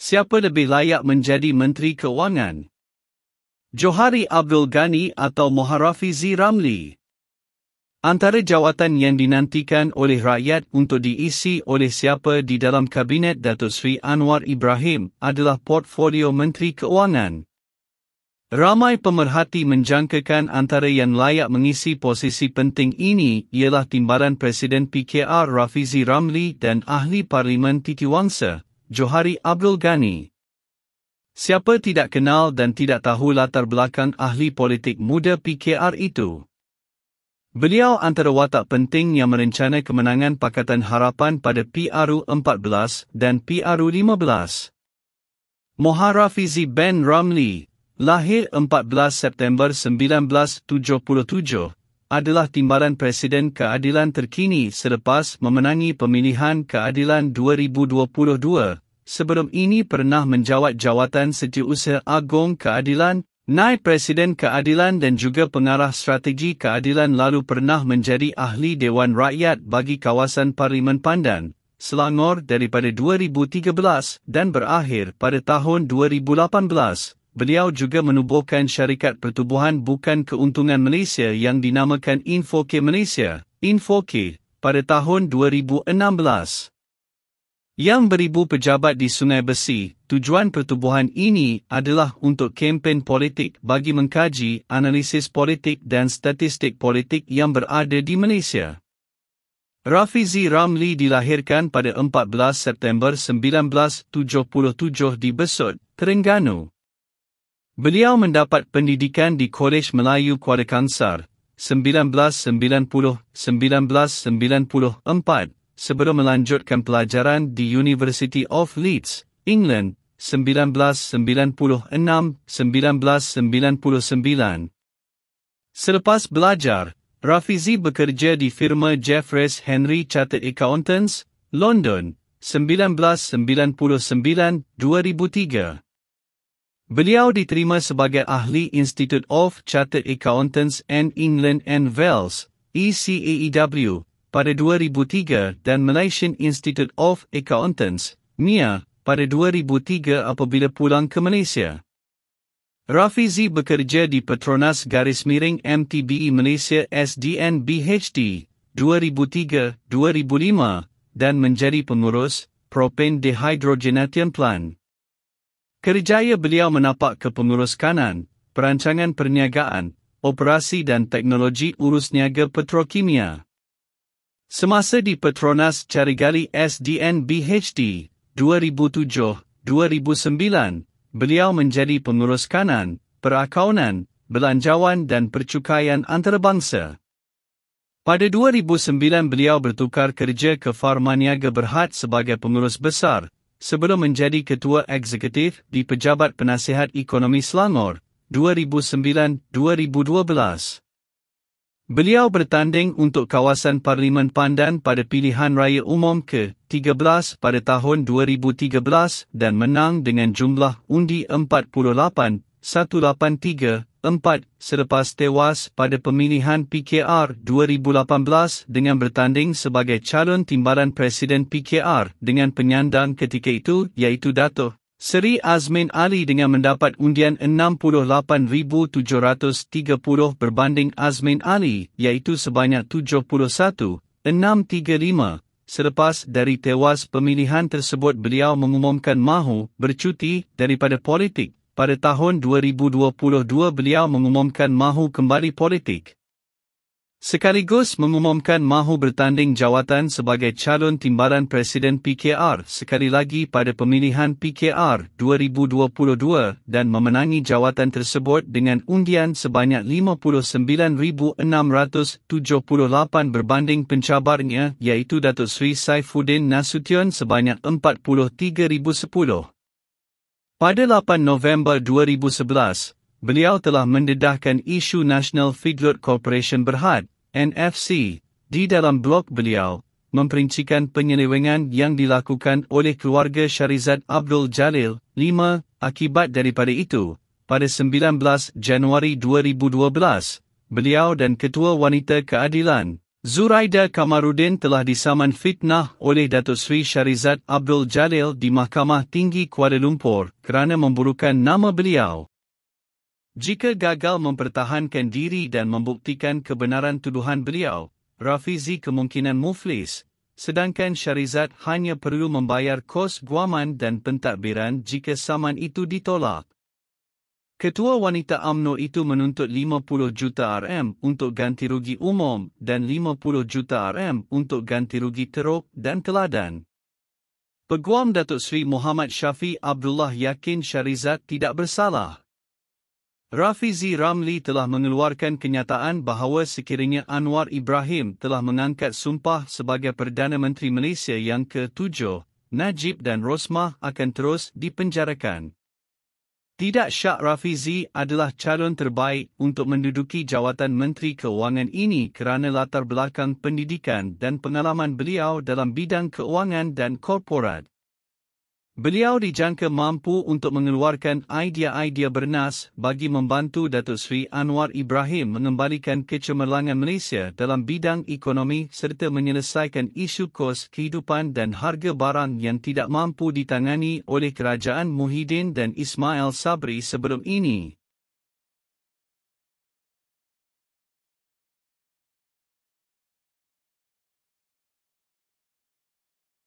siapa lebih layak menjadi Menteri Kewangan, Johari Abdul Ghani atau Moharafizi Ramli? Antara jawatan yang dinantikan oleh rakyat untuk diisi oleh siapa di dalam Kabinet Datuk Sri Anwar Ibrahim adalah portfolio Menteri Kewangan. Ramai pemerhati menjangkakan antara yang layak mengisi posisi penting ini ialah timbalan Presiden PKR Rafizi Ramli dan Ahli Parlimen Titi Wangsa. Johari Abdul Ghani. Siapa tidak kenal dan tidak tahu latar belakang ahli politik muda PKR itu? Beliau antara watak penting yang merencana kemenangan Pakatan Harapan pada PRU-14 dan PRU-15. Moharafizi Ben Ramli, lahir 14 September 1977, adalah timbalan Presiden Keadilan Terkini selepas memenangi pemilihan keadilan 2022. Sebelum ini pernah menjawat jawatan setiausaha agung keadilan, naib Presiden Keadilan dan juga pengarah strategi keadilan lalu pernah menjadi ahli Dewan Rakyat bagi kawasan Parlimen Pandan, Selangor daripada 2013 dan berakhir pada tahun 2018 beliau juga menubuhkan syarikat pertubuhan bukan keuntungan Malaysia yang dinamakan InfoK Malaysia, InfoK, pada tahun 2016. Yang beribu pejabat di Sungai Besi, tujuan pertubuhan ini adalah untuk kempen politik bagi mengkaji analisis politik dan statistik politik yang berada di Malaysia. Rafizi Ramli dilahirkan pada 14 September 1977 di Besut, Terengganu. Beliau mendapat pendidikan di Kolej Melayu Kuala Kansar, 1990-1994, sebelum melanjutkan pelajaran di University of Leeds, England, 1996-1999. Selepas belajar, Rafizi bekerja di firma Jeffreys Henry Chartered Accountants, London, 1999-2003. Beliau diterima sebagai ahli Institute of Chartered Accountants and England and Wales, ECAEW, pada 2003 dan Malaysian Institute of Accountants, MIA, pada 2003 apabila pulang ke Malaysia. Rafizi bekerja di Petronas Garis Miring MTBE Malaysia SDN BHD, 2003-2005, dan menjadi pengurus, Propane Dehydrogenation Plant. Kerjaya beliau menapak kepengurus kanan, perancangan perniagaan, operasi dan teknologi urus niaga petrokimia. Semasa di Petronas Carigali SDN BHD 2007-2009, beliau menjadi pengurus kanan, perakaunan, belanjawan dan percukaian antarabangsa. Pada 2009 beliau bertukar kerja ke Farmaniaga Berhad sebagai pengurus besar, sebelum menjadi ketua eksekutif di Pejabat Penasihat Ekonomi Selangor 2009-2012. Beliau bertanding untuk kawasan Parlimen Pandan pada pilihan raya umum ke-13 pada tahun 2013 dan menang dengan jumlah undi 1834. selepas tewas pada pemilihan PKR 2018 dengan bertanding sebagai calon timbalan Presiden PKR dengan penyandang ketika itu iaitu Dato' Seri Azmin Ali dengan mendapat undian 68,730 berbanding Azmin Ali iaitu sebanyak 71,635. Selepas dari tewas pemilihan tersebut beliau mengumumkan mahu bercuti daripada politik pada tahun 2022 beliau mengumumkan mahu kembali politik. Sekaligus mengumumkan mahu bertanding jawatan sebagai calon timbalan Presiden PKR sekali lagi pada pemilihan PKR 2022 dan memenangi jawatan tersebut dengan undian sebanyak 59,678 berbanding pencabarnya iaitu Datuk Sri Saifuddin Nasution sebanyak 43,010. Pada 8 November 2011, beliau telah mendedahkan isu National Figure Corporation Berhad, NFC, di dalam blog beliau, memperincikan penyelewengan yang dilakukan oleh keluarga Syarizat Abdul Jalil, 5, akibat daripada itu, pada 19 Januari 2012, beliau dan Ketua Wanita Keadilan, Zuraida Kamarudin telah disaman fitnah oleh Datuk Sri Syarizat Abdul Jalil di Mahkamah Tinggi Kuala Lumpur kerana memburukkan nama beliau. Jika gagal mempertahankan diri dan membuktikan kebenaran tuduhan beliau, Rafizi kemungkinan muflis, sedangkan Syarizat hanya perlu membayar kos guaman dan pentadbiran jika saman itu ditolak. Ketua Wanita amno itu menuntut 50 juta RM untuk ganti rugi umum dan 50 juta RM untuk ganti rugi teruk dan teladan. Peguam Datuk Sri Muhammad Syafi Abdullah yakin Syarizat tidak bersalah. Rafizi Ramli telah mengeluarkan kenyataan bahawa sekiranya Anwar Ibrahim telah mengangkat sumpah sebagai Perdana Menteri Malaysia yang ke-7, Najib dan Rosmah akan terus dipenjarakan. Tidak syak Rafizi adalah calon terbaik untuk menduduki jawatan Menteri Keuangan ini kerana latar belakang pendidikan dan pengalaman beliau dalam bidang keuangan dan korporat. Beliau dijangka mampu untuk mengeluarkan idea-idea bernas bagi membantu Datuk Sri Anwar Ibrahim mengembalikan kecemerlangan Malaysia dalam bidang ekonomi serta menyelesaikan isu kos kehidupan dan harga barang yang tidak mampu ditangani oleh kerajaan Muhyiddin dan Ismail Sabri sebelum ini.